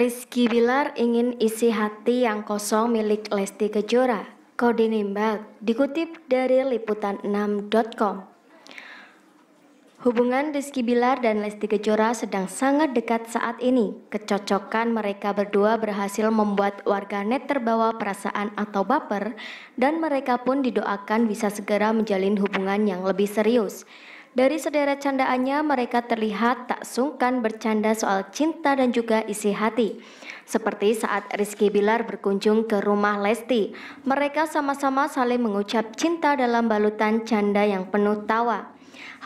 Rizky Bilar ingin isi hati yang kosong milik Lesti Kejora. Kode nembak dikutip dari liputan6.com. Hubungan Rizky Bilar dan Lesti Kejora sedang sangat dekat saat ini. Kecocokan mereka berdua berhasil membuat warganet terbawa perasaan atau baper dan mereka pun didoakan bisa segera menjalin hubungan yang lebih serius. Dari sederet candaannya, mereka terlihat tak sungkan bercanda soal cinta dan juga isi hati. Seperti saat Rizky Bilar berkunjung ke rumah Lesti, mereka sama-sama saling mengucap cinta dalam balutan canda yang penuh tawa.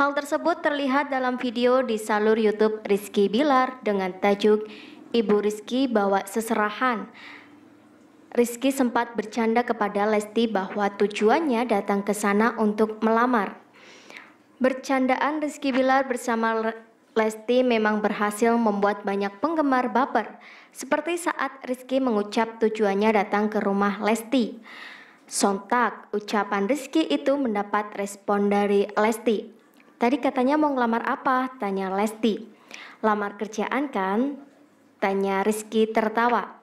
Hal tersebut terlihat dalam video di salur YouTube Rizky Bilar dengan tajuk Ibu Rizky bawa seserahan. Rizky sempat bercanda kepada Lesti bahwa tujuannya datang ke sana untuk melamar. Bercandaan Rizky Bilar bersama Lesti memang berhasil membuat banyak penggemar baper, seperti saat Rizky mengucap tujuannya datang ke rumah Lesti. Sontak, ucapan Rizky itu mendapat respon dari Lesti. Tadi katanya mau ngelamar apa? Tanya Lesti. Lamar kerjaan kan? Tanya Rizky tertawa.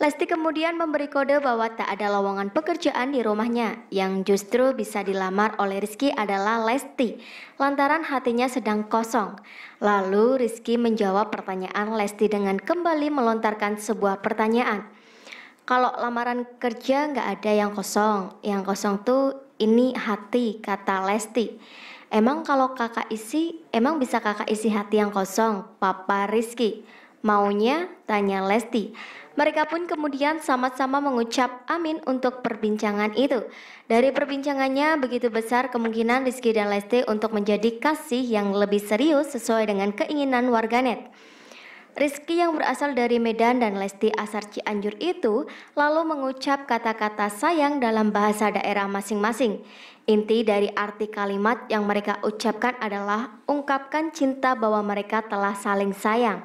Lesti kemudian memberi kode bahwa tak ada lowongan pekerjaan di rumahnya yang justru bisa dilamar oleh Rizky adalah Lesti lantaran hatinya sedang kosong. Lalu Rizky menjawab pertanyaan Lesti dengan kembali melontarkan sebuah pertanyaan. Kalau lamaran kerja nggak ada yang kosong, yang kosong tuh ini hati kata Lesti. Emang kalau kakak isi, emang bisa kakak isi hati yang kosong, Papa Rizky. Maunya tanya Lesti. Mereka pun kemudian sama-sama mengucap amin untuk perbincangan itu. Dari perbincangannya begitu besar kemungkinan Rizky dan Lesti untuk menjadi kasih yang lebih serius sesuai dengan keinginan warganet. Rizky yang berasal dari Medan dan Lesti asar Cianjur itu lalu mengucap kata-kata sayang dalam bahasa daerah masing-masing. Inti dari arti kalimat yang mereka ucapkan adalah ungkapkan cinta bahwa mereka telah saling sayang.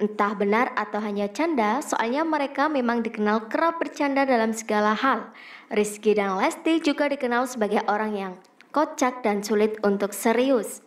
Entah benar atau hanya canda, soalnya mereka memang dikenal kerap bercanda dalam segala hal. Rizky dan Lesti juga dikenal sebagai orang yang kocak dan sulit untuk serius.